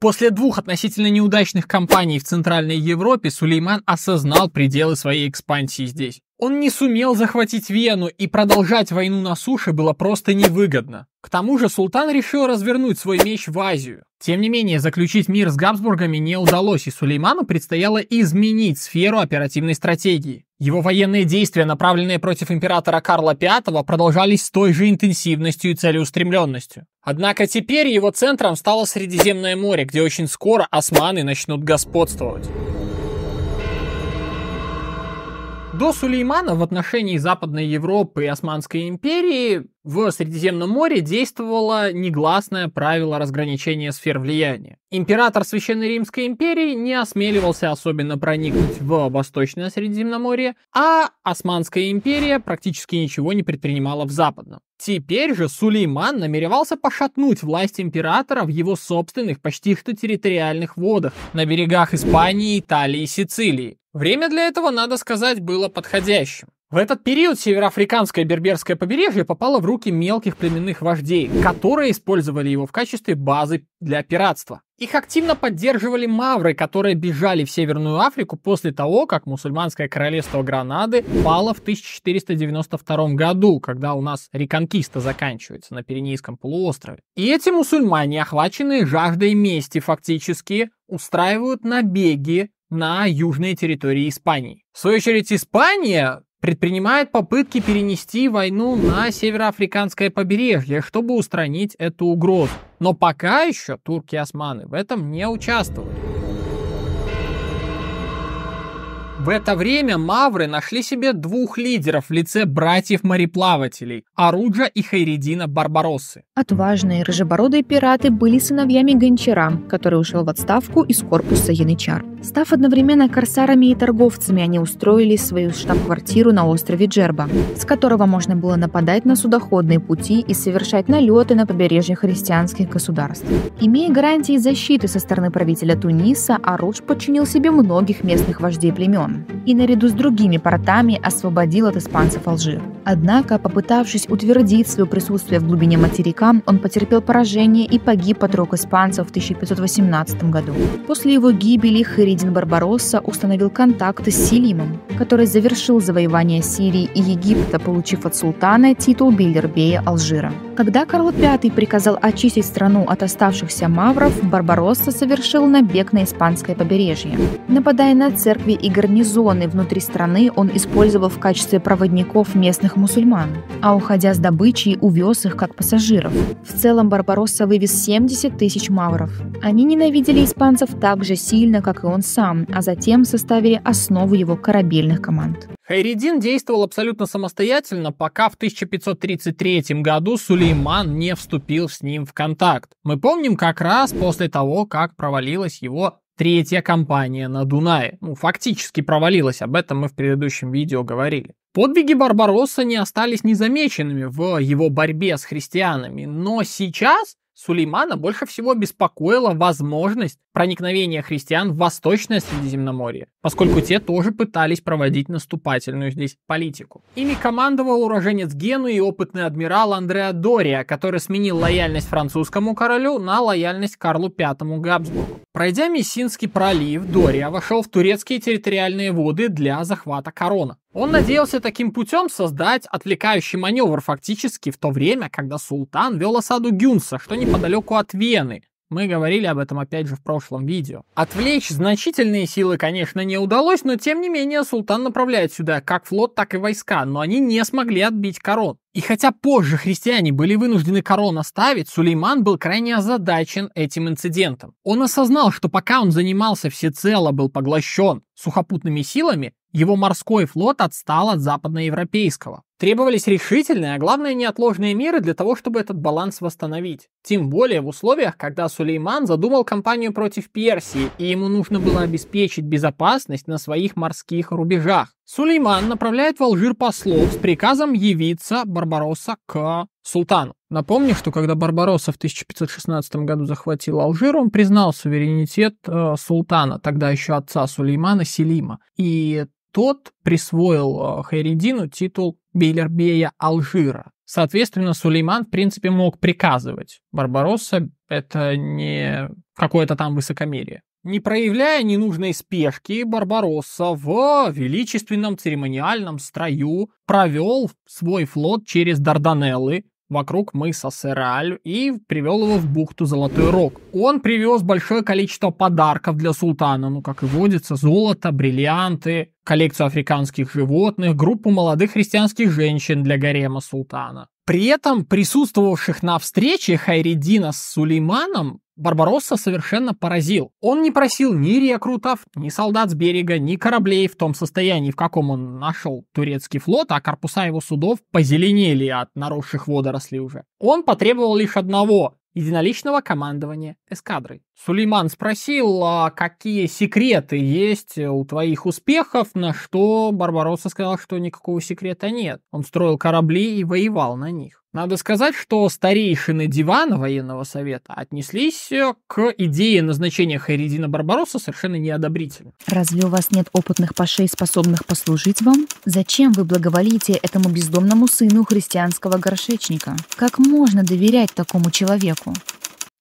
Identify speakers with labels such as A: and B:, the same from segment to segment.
A: После двух относительно неудачных кампаний в Центральной Европе Сулейман осознал пределы своей экспансии здесь. Он не сумел захватить Вену, и продолжать войну на суше было просто невыгодно. К тому же султан решил развернуть свой меч в Азию. Тем не менее, заключить мир с Габсбургами не удалось, и Сулейману предстояло изменить сферу оперативной стратегии. Его военные действия, направленные против императора Карла V, продолжались с той же интенсивностью и целеустремленностью. Однако теперь его центром стало Средиземное море, где очень скоро османы начнут господствовать. До Сулеймана в отношении Западной Европы и Османской империи в Средиземном море действовало негласное правило разграничения сфер влияния. Император Священной Римской империи не осмеливался особенно проникнуть в Восточное Средиземноморье, а Османская империя практически ничего не предпринимала в Западном. Теперь же Сулейман намеревался пошатнуть власть императора в его собственных почти что территориальных водах на берегах Испании, Италии и Сицилии. Время для этого, надо сказать, было подходящим. В этот период североафриканское берберское побережье попало в руки мелких племенных вождей, которые использовали его в качестве базы для пиратства. Их активно поддерживали мавры, которые бежали в Северную Африку после того, как мусульманское королевство Гранады пало в 1492 году, когда у нас реконкиста заканчивается на Пиренейском полуострове. И эти мусульмане, охваченные жаждой мести фактически, устраивают набеги на южные территории Испании. В свою очередь, Испания предпринимает попытки перенести войну на североафриканское побережье, чтобы устранить эту угрозу. Но пока еще турки и османы в этом не участвуют. В это время мавры нашли себе двух лидеров в лице братьев-мореплавателей – Оруджа и Хайредина Барбароссы.
B: Отважные рыжебородые пираты были сыновьями Гончара, который ушел в отставку из корпуса Янычар. Став одновременно корсарами и торговцами, они устроили свою штаб-квартиру на острове Джерба, с которого можно было нападать на судоходные пути и совершать налеты на побережье христианских государств. Имея гарантии защиты со стороны правителя Туниса, Аруш подчинил себе многих местных вождей племен и наряду с другими портами освободил от испанцев Алжир. Однако, попытавшись утвердить свое присутствие в глубине материка, он потерпел поражение и погиб от рук испанцев в 1518 году. После его гибели Хири Фридин Барбаросса установил контакты с Селимом, который завершил завоевание Сирии и Египта, получив от султана титул Бильдербея Алжира. Когда Карл V приказал очистить страну от оставшихся мавров, Барбаросса совершил набег на испанское побережье. Нападая на церкви и гарнизоны внутри страны, он использовал в качестве проводников местных мусульман, а уходя с добычей, увез их как пассажиров. В целом Барбаросса вывез 70 тысяч мавров. Они ненавидели испанцев так же сильно, как и он он сам, а затем составили основу его корабельных команд.
A: Хайредин действовал абсолютно самостоятельно, пока в 1533 году Сулейман не вступил с ним в контакт. Мы помним как раз после того, как провалилась его третья кампания на Дунае. Ну, фактически провалилась, об этом мы в предыдущем видео говорили. Подвиги Барбаросса не остались незамеченными в его борьбе с христианами, но сейчас Сулеймана больше всего беспокоила возможность проникновения христиан в Восточное Средиземноморье, поскольку те тоже пытались проводить наступательную здесь политику. Ими командовал уроженец Гену и опытный адмирал Андреа Дория, который сменил лояльность французскому королю на лояльность Карлу V Габсбургу. Пройдя Мессинский пролив, Дория вошел в турецкие территориальные воды для захвата корона. Он надеялся таким путем создать отвлекающий маневр фактически в то время, когда султан вел осаду Гюнса, что неподалеку от Вены. Мы говорили об этом опять же в прошлом видео. Отвлечь значительные силы, конечно, не удалось, но тем не менее султан направляет сюда как флот, так и войска, но они не смогли отбить корон. И хотя позже христиане были вынуждены корон оставить, Сулейман был крайне озадачен этим инцидентом. Он осознал, что пока он занимался всецело, был поглощен сухопутными силами, его морской флот отстал от западноевропейского. Требовались решительные, а главное неотложные меры для того, чтобы этот баланс восстановить. Тем более в условиях, когда Сулейман задумал кампанию против Персии, и ему нужно было обеспечить безопасность на своих морских рубежах. Сулейман направляет в Алжир послов с приказом явиться Барбаросса к султану. Напомню, что когда Барбаросса в 1516 году захватил Алжир, он признал суверенитет э, султана, тогда еще отца Сулеймана Селима. И тот присвоил э, Хайридину титул Бейлербея Алжира. Соответственно, Сулейман, в принципе, мог приказывать. Барбаросса — это не какое-то там высокомерие. Не проявляя ненужной спешки, Барбаросса в величественном церемониальном строю провел свой флот через Дарданеллы, вокруг мыса Сыраль и привел его в бухту Золотой Рог. Он привез большое количество подарков для султана, ну, как и водится, золото, бриллианты, коллекцию африканских животных, группу молодых христианских женщин для гарема султана. При этом присутствовавших на встрече Хайредина с Сулейманом Барбаросса совершенно поразил. Он не просил ни рекрутов, ни солдат с берега, ни кораблей в том состоянии, в каком он нашел турецкий флот, а корпуса его судов позеленели от наросших водорослей уже. Он потребовал лишь одного – единоличного командования эскадры. Сулейман спросил, а какие секреты есть у твоих успехов, на что Барбаросса сказал, что никакого секрета нет. Он строил корабли и воевал на них. Надо сказать, что старейшины дивана военного совета отнеслись э, к идее назначения Хайредина Барбаросса совершенно неодобрительно.
B: Разве у вас нет опытных пашей, способных послужить вам? Зачем вы благоволите этому бездомному сыну христианского горшечника? Как можно доверять такому человеку?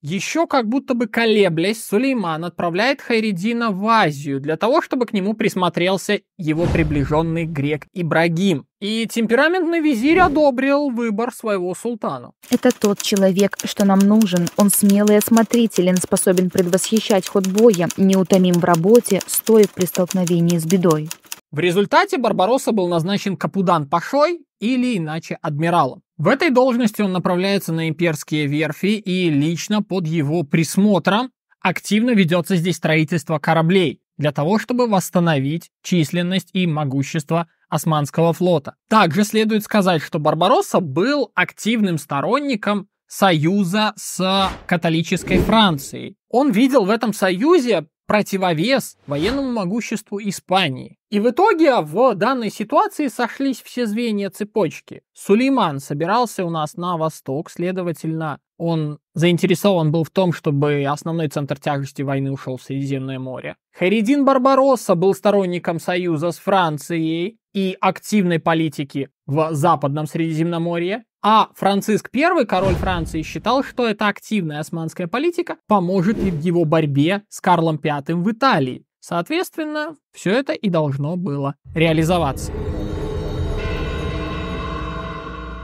A: Еще как будто бы колеблясь, Сулейман отправляет Хайредина в Азию для того, чтобы к нему присмотрелся его приближенный грек Ибрагим. И темпераментный визирь одобрил выбор своего султана.
B: Это тот человек, что нам нужен. Он смелый и осмотрителен, способен предвосхищать ход боя, неутомим в работе, стоек при столкновении с бедой.
A: В результате Барбароса был назначен Капудан Пашой, или иначе адмиралом. В этой должности он направляется на имперские верфи и лично под его присмотром активно ведется здесь строительство кораблей для того, чтобы восстановить численность и могущество Османского флота. Также следует сказать, что Барбаросса был активным сторонником союза с католической Францией. Он видел в этом союзе противовес военному могуществу Испании. И в итоге в данной ситуации сошлись все звенья цепочки. Сулейман собирался у нас на восток, следовательно, он заинтересован был в том, чтобы основной центр тяжести войны ушел в Средиземное море. Харидин Барбаросса был сторонником союза с Францией и активной политики в Западном Средиземноморье. А Франциск I, король Франции, считал, что эта активная османская политика поможет и в его борьбе с Карлом V в Италии. Соответственно, все это и должно было реализоваться.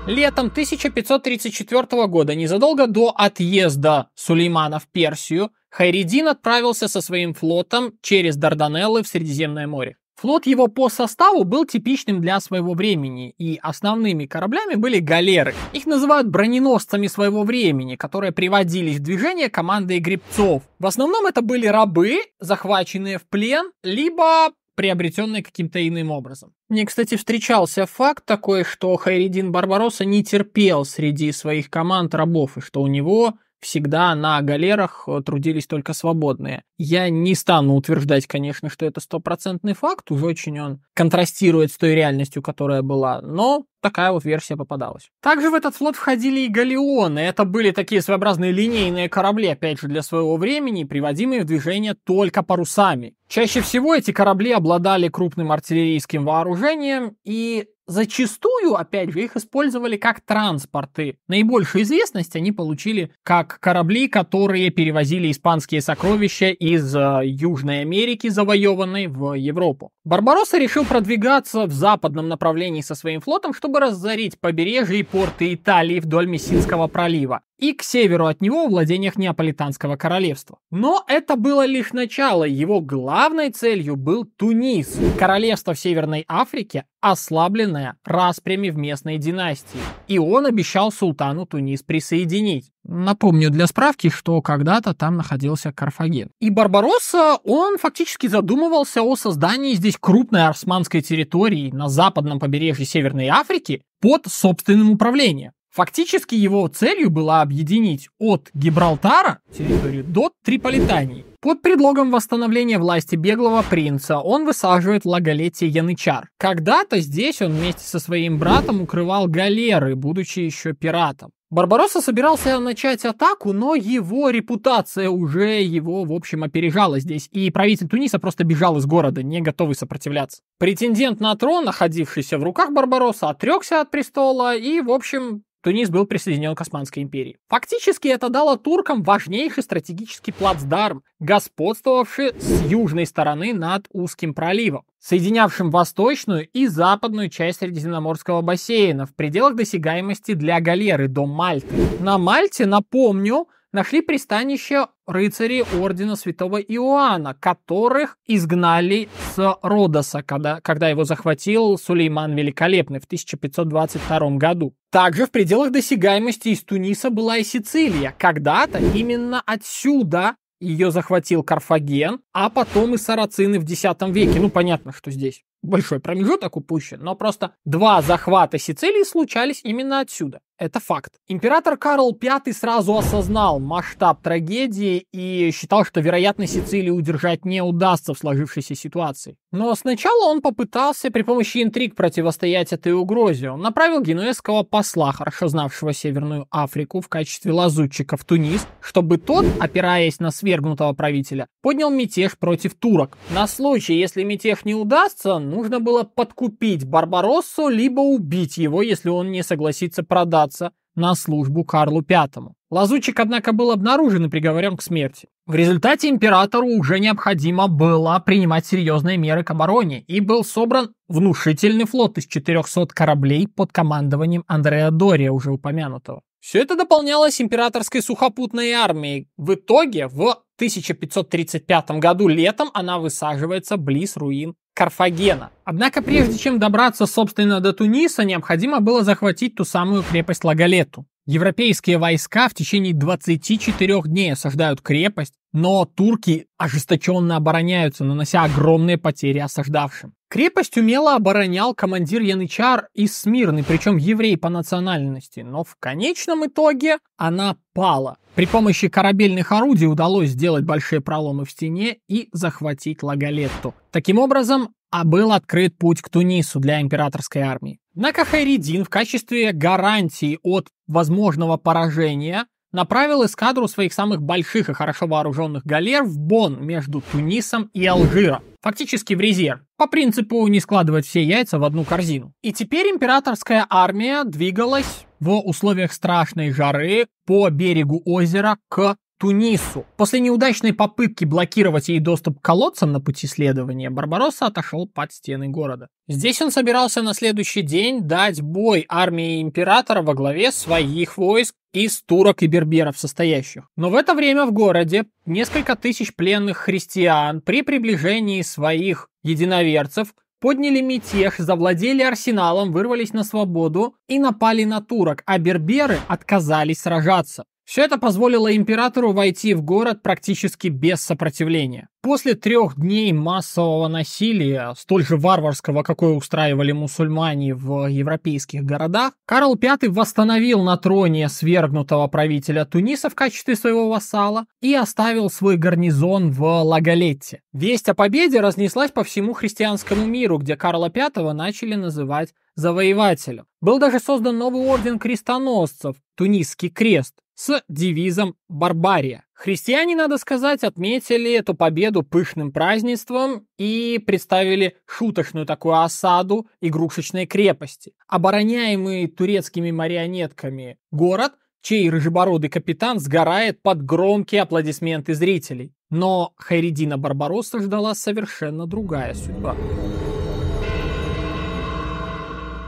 A: Летом 1534 года, незадолго до отъезда Сулеймана в Персию, Хайредин отправился со своим флотом через Дарданеллы в Средиземное море. Флот его по составу был типичным для своего времени, и основными кораблями были галеры. Их называют броненосцами своего времени, которые приводились в движение командой гребцов. В основном это были рабы, захваченные в плен, либо приобретенные каким-то иным образом. Мне, кстати, встречался факт такой, что Хайридин Барбароса не терпел среди своих команд рабов, и что у него всегда на галерах э, трудились только свободные. Я не стану утверждать, конечно, что это стопроцентный факт, уже очень он контрастирует с той реальностью, которая была, но такая вот версия попадалась. Также в этот флот входили и галеоны. Это были такие своеобразные линейные корабли, опять же, для своего времени, приводимые в движение только парусами. Чаще всего эти корабли обладали крупным артиллерийским вооружением, и Зачастую, опять же, их использовали как транспорты. Наибольшую известность они получили как корабли, которые перевозили испанские сокровища из э, Южной Америки, завоеванной в Европу. Барбаросса решил продвигаться в западном направлении со своим флотом, чтобы разорить побережье и порты Италии вдоль Мессинского пролива и к северу от него в владениях Неаполитанского королевства. Но это было лишь начало, его главной целью был Тунис, королевство в Северной Африке, ослабленное распрями в местной династии. И он обещал султану Тунис присоединить. Напомню для справки, что когда-то там находился Карфаген. И Барбаросса, он фактически задумывался о создании здесь крупной османской территории на западном побережье Северной Африки под собственным управлением. Фактически его целью было объединить от Гибралтара территорию до Триполитании. Под предлогом восстановления власти беглого принца он высаживает лаголетие Янычар. Когда-то здесь он вместе со своим братом укрывал галеры, будучи еще пиратом. Барбаросса собирался начать атаку, но его репутация уже его, в общем, опережала здесь, и правитель Туниса просто бежал из города, не готовый сопротивляться. Претендент на трон, находившийся в руках Барбаросса, отрекся от престола и, в общем, Тунис был присоединен к Османской империи. Фактически это дало туркам важнейший стратегический плацдарм, господствовавший с южной стороны над Узким проливом соединявшим восточную и западную часть Средиземноморского бассейна в пределах досягаемости для галеры до Мальты. На Мальте, напомню, нашли пристанище рыцари ордена святого Иоанна, которых изгнали с Родоса, когда, когда его захватил Сулейман Великолепный в 1522 году. Также в пределах досягаемости из Туниса была и Сицилия. Когда-то именно отсюда ее захватил Карфаген, а потом и сарацины в X веке. Ну, понятно, что здесь большой промежуток упущен, но просто два захвата Сицилии случались именно отсюда. Это факт. Император Карл V сразу осознал масштаб трагедии и считал, что, вероятно, Сицилию удержать не удастся в сложившейся ситуации. Но сначала он попытался при помощи интриг противостоять этой угрозе. Он направил генуэзского посла, хорошо знавшего Северную Африку, в качестве лазутчика в Тунис, чтобы тот, опираясь на свергнутого правителя, поднял мятеж против турок. На случай, если мятеж не удастся, нужно было подкупить Барбароссу либо убить его, если он не согласится продаться на службу Карлу V. Лазутчик, однако, был обнаружен и приговорен к смерти. В результате императору уже необходимо было принимать серьезные меры к обороне, и был собран внушительный флот из 400 кораблей под командованием Андреа Дория, уже упомянутого. Все это дополнялось императорской сухопутной армией. В итоге в 1535 году летом она высаживается близ руин Карфагена. Однако прежде чем добраться, собственно, до Туниса, необходимо было захватить ту самую крепость Лагалету. Европейские войска в течение 24 дней осаждают крепость, но турки ожесточенно обороняются, нанося огромные потери осаждавшим. Крепость умело оборонял командир Янычар из Смирны, причем еврей по национальности, но в конечном итоге она пала. При помощи корабельных орудий удалось сделать большие проломы в стене и захватить лагалетту. Таким образом, а был открыт путь к Тунису для императорской армии. Однако Хайридин в качестве гарантии от возможного поражения направил эскадру своих самых больших и хорошо вооруженных галер в Бон между Тунисом и Алжиром, фактически в резерв, по принципу не складывать все яйца в одну корзину. И теперь императорская армия двигалась в условиях страшной жары по берегу озера к Тунису. После неудачной попытки блокировать ей доступ к колодцам на пути следования, Барбаросса отошел под стены города. Здесь он собирался на следующий день дать бой армии императора во главе своих войск из турок и берберов состоящих. Но в это время в городе несколько тысяч пленных христиан при приближении своих единоверцев подняли мятеж, завладели арсеналом, вырвались на свободу и напали на турок, а берберы отказались сражаться. Все это позволило императору войти в город практически без сопротивления. После трех дней массового насилия, столь же варварского, какое устраивали мусульмане в европейских городах, Карл V восстановил на троне свергнутого правителя Туниса в качестве своего вассала и оставил свой гарнизон в Лагалетте. Весть о победе разнеслась по всему христианскому миру, где Карла V начали называть завоевателем. Был даже создан новый орден крестоносцев, Тунисский крест, с девизом «Барбария». Христиане, надо сказать, отметили эту победу пышным празднеством и представили шуточную такую осаду игрушечной крепости. Обороняемый турецкими марионетками город, чей рыжебородый капитан сгорает под громкие аплодисменты зрителей. Но Хайредина Барбаросса ждала совершенно другая судьба.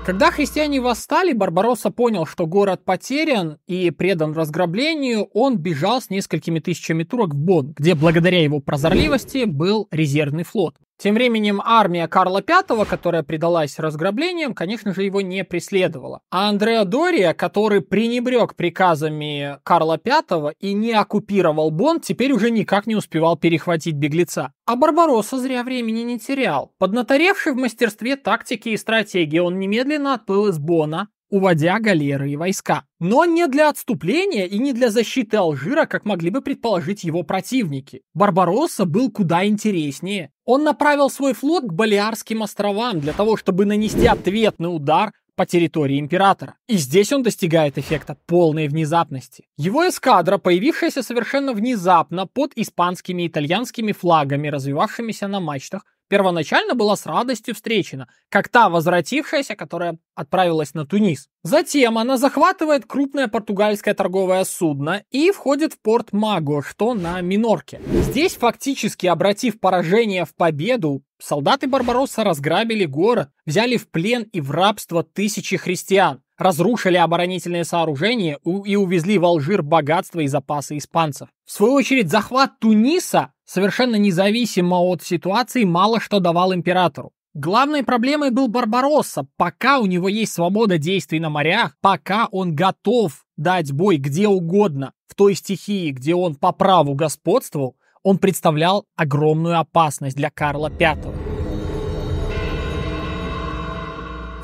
A: Когда христиане восстали, Барбаросса понял, что город потерян и предан разграблению, он бежал с несколькими тысячами турок в Бон, где благодаря его прозорливости был резервный флот. Тем временем армия Карла V, которая предалась разграблениям, конечно же, его не преследовала. А Андреа Дория, который пренебрег приказами Карла V и не оккупировал Бон, теперь уже никак не успевал перехватить беглеца. А Барбаросса зря времени не терял. Поднаторевший в мастерстве тактики и стратегии, он немедленно отплыл из Бона, уводя галеры и войска. Но не для отступления и не для защиты Алжира, как могли бы предположить его противники. Барбаросса был куда интереснее. Он направил свой флот к Балиарским островам для того, чтобы нанести ответный удар по территории императора. И здесь он достигает эффекта полной внезапности. Его эскадра, появившаяся совершенно внезапно под испанскими и итальянскими флагами, развивавшимися на мачтах, первоначально была с радостью встречена, как та возвратившаяся, которая отправилась на Тунис. Затем она захватывает крупное португальское торговое судно и входит в порт Маго, что на Минорке. Здесь, фактически обратив поражение в победу, Солдаты Барбаросса разграбили город, взяли в плен и в рабство тысячи христиан, разрушили оборонительные сооружения и увезли в Алжир богатство и запасы испанцев. В свою очередь, захват Туниса, совершенно независимо от ситуации, мало что давал императору. Главной проблемой был Барбаросса. Пока у него есть свобода действий на морях, пока он готов дать бой где угодно, в той стихии, где он по праву господствовал, он представлял огромную опасность для Карла V.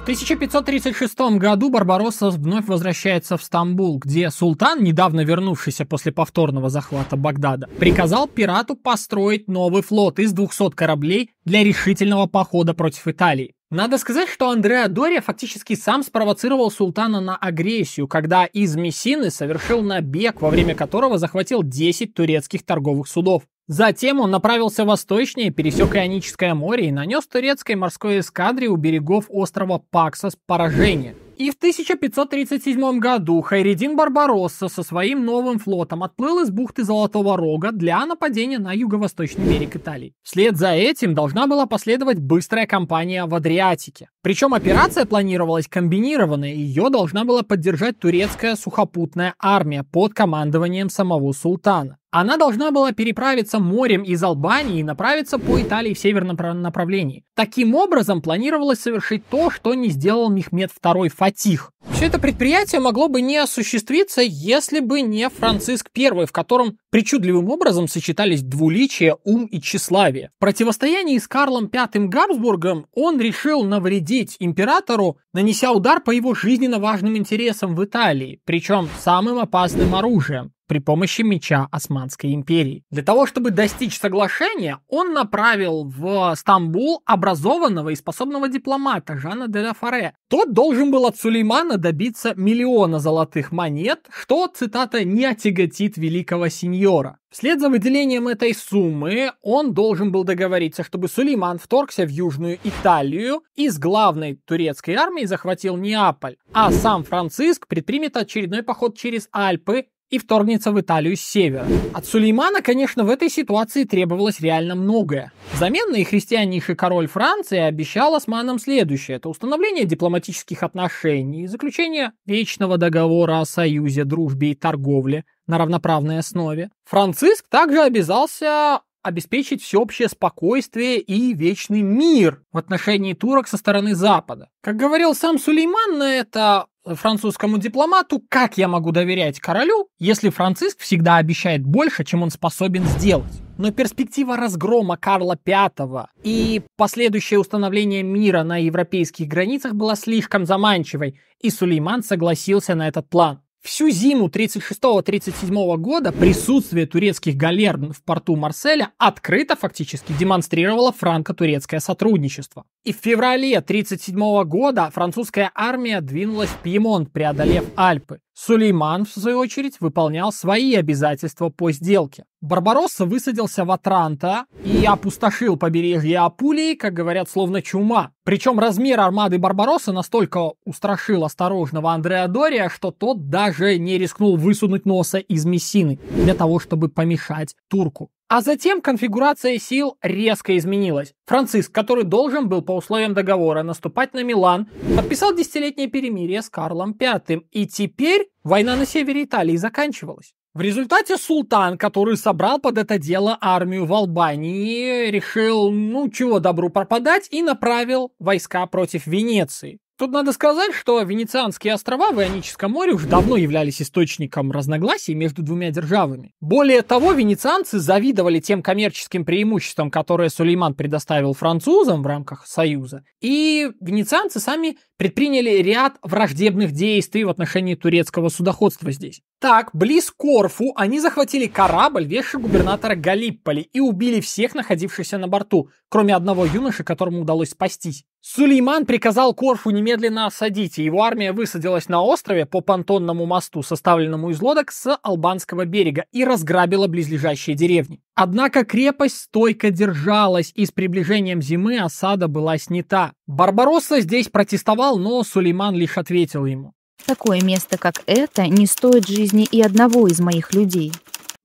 A: В 1536 году Барбаросса вновь возвращается в Стамбул, где султан, недавно вернувшийся после повторного захвата Багдада, приказал пирату построить новый флот из 200 кораблей для решительного похода против Италии. Надо сказать, что Андреа Дория фактически сам спровоцировал султана на агрессию, когда из Мессины совершил набег, во время которого захватил 10 турецких торговых судов. Затем он направился восточнее, пересек Ионическое море и нанес турецкой морской эскадре у берегов острова Паксос поражение. И в 1537 году Хайредин Барбаросса со своим новым флотом отплыл из бухты Золотого Рога для нападения на юго-восточный берег Италии. Вслед за этим должна была последовать быстрая кампания в Адриатике. Причем операция планировалась комбинированной, и ее должна была поддержать турецкая сухопутная армия под командованием самого султана. Она должна была переправиться морем из Албании и направиться по Италии в северном направлении. Таким образом, планировалось совершить то, что не сделал Мехмед II Фатих. Все это предприятие могло бы не осуществиться, если бы не Франциск I, в котором причудливым образом сочетались двуличие, ум и тщеславие. В противостоянии с Карлом V Габсбургом он решил навредить императору, нанеся удар по его жизненно важным интересам в Италии, причем самым опасным оружием при помощи меча Османской империи. Для того, чтобы достичь соглашения, он направил в Стамбул образованного и способного дипломата Жана де ла Фаре. Тот должен был от Сулеймана добиться миллиона золотых монет, что, цитата, «не отяготит великого сеньора». Вслед за выделением этой суммы он должен был договориться, чтобы Сулейман вторгся в Южную Италию и с главной турецкой армией захватил Неаполь, а сам Франциск предпримет очередной поход через Альпы и вторгнется в Италию с севера. От Сулеймана, конечно, в этой ситуации требовалось реально многое. Взамен на христианнейший король Франции обещал османам следующее. Это установление дипломатических отношений и заключение вечного договора о союзе, дружбе и торговле на равноправной основе. Франциск также обязался обеспечить всеобщее спокойствие и вечный мир в отношении турок со стороны Запада. Как говорил сам Сулейман на это, французскому дипломату, как я могу доверять королю, если Франциск всегда обещает больше, чем он способен сделать. Но перспектива разгрома Карла V и последующее установление мира на европейских границах была слишком заманчивой, и Сулейман согласился на этот план. Всю зиму 36-37 года присутствие турецких галер в порту Марселя открыто фактически демонстрировало франко-турецкое сотрудничество. И в феврале 37 года французская армия двинулась в Пьемонт, преодолев Альпы. Сулейман, в свою очередь, выполнял свои обязательства по сделке. Барбаросса высадился в Атранта и опустошил побережье Апулии, как говорят, словно чума. Причем размер армады Барбаросса настолько устрашил осторожного Андреа Дория, что тот даже не рискнул высунуть носа из Мессины для того, чтобы помешать турку. А затем конфигурация сил резко изменилась. Франциск, который должен был по условиям договора наступать на Милан, подписал десятилетнее перемирие с Карлом V, и теперь война на севере Италии заканчивалась. В результате султан, который собрал под это дело армию в Албании, решил, ну чего добру пропадать, и направил войска против Венеции. Тут надо сказать, что Венецианские острова в Ионическом море уже давно являлись источником разногласий между двумя державами. Более того, венецианцы завидовали тем коммерческим преимуществам, которые Сулейман предоставил французам в рамках Союза, и венецианцы сами предприняли ряд враждебных действий в отношении турецкого судоходства здесь. Так, близ Корфу они захватили корабль, вешший губернатора Галипполи, и убили всех находившихся на борту, кроме одного юноши, которому удалось спастись. Сулейман приказал Корфу немедленно осадить, и его армия высадилась на острове по понтонному мосту, составленному из лодок с албанского берега, и разграбила близлежащие деревни. Однако крепость стойко держалась, и с приближением зимы осада была снята. Барбаросса здесь протестовал протестовал, но Сулейман лишь ответил ему.
B: «Такое место, как это, не стоит жизни и одного из моих людей».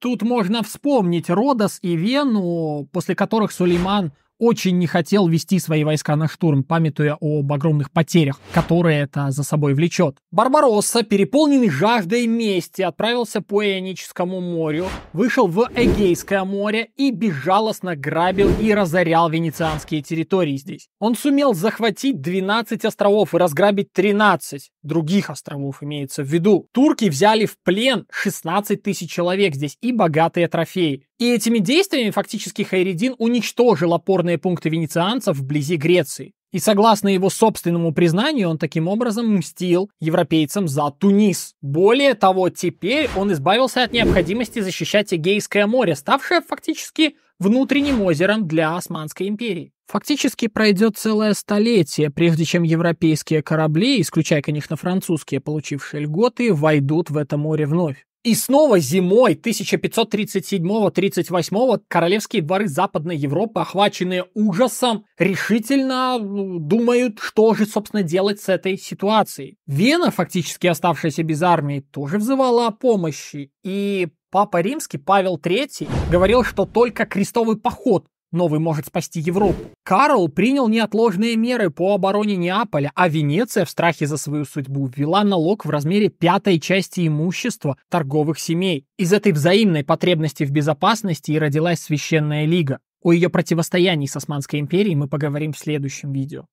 B: Тут можно вспомнить Родос и Вену,
A: после которых Сулейман очень не хотел вести свои войска на штурм, памятуя об огромных потерях, которые это за собой влечет. Барбаросса, переполненный жаждой мести, отправился по Ионическому морю, вышел в Эгейское море и безжалостно грабил и разорял венецианские территории здесь. Он сумел захватить 12 островов и разграбить 13 других островов имеется в виду. Турки взяли в плен 16 тысяч человек здесь и богатые трофеи. И этими действиями фактически Хайридин уничтожил опорные пункты венецианцев вблизи Греции. И согласно его собственному признанию, он таким образом мстил европейцам за Тунис. Более того, теперь он избавился от необходимости защищать Эгейское море, ставшее фактически внутренним озером для Османской империи. Фактически пройдет целое столетие, прежде чем европейские корабли, исключая, конечно, французские, получившие льготы, войдут в это море вновь. И снова зимой 1537-38 королевские дворы Западной Европы, охваченные ужасом, решительно ну, думают, что же, собственно, делать с этой ситуацией. Вена, фактически оставшаяся без армии, тоже взывала о помощи. И Папа Римский Павел III говорил, что только крестовый поход новый может спасти Европу. Карл принял неотложные меры по обороне Неаполя, а Венеция в страхе за свою судьбу ввела налог в размере пятой части имущества торговых семей. Из этой взаимной потребности в безопасности и родилась Священная Лига. О ее противостоянии с Османской империей мы поговорим в следующем видео.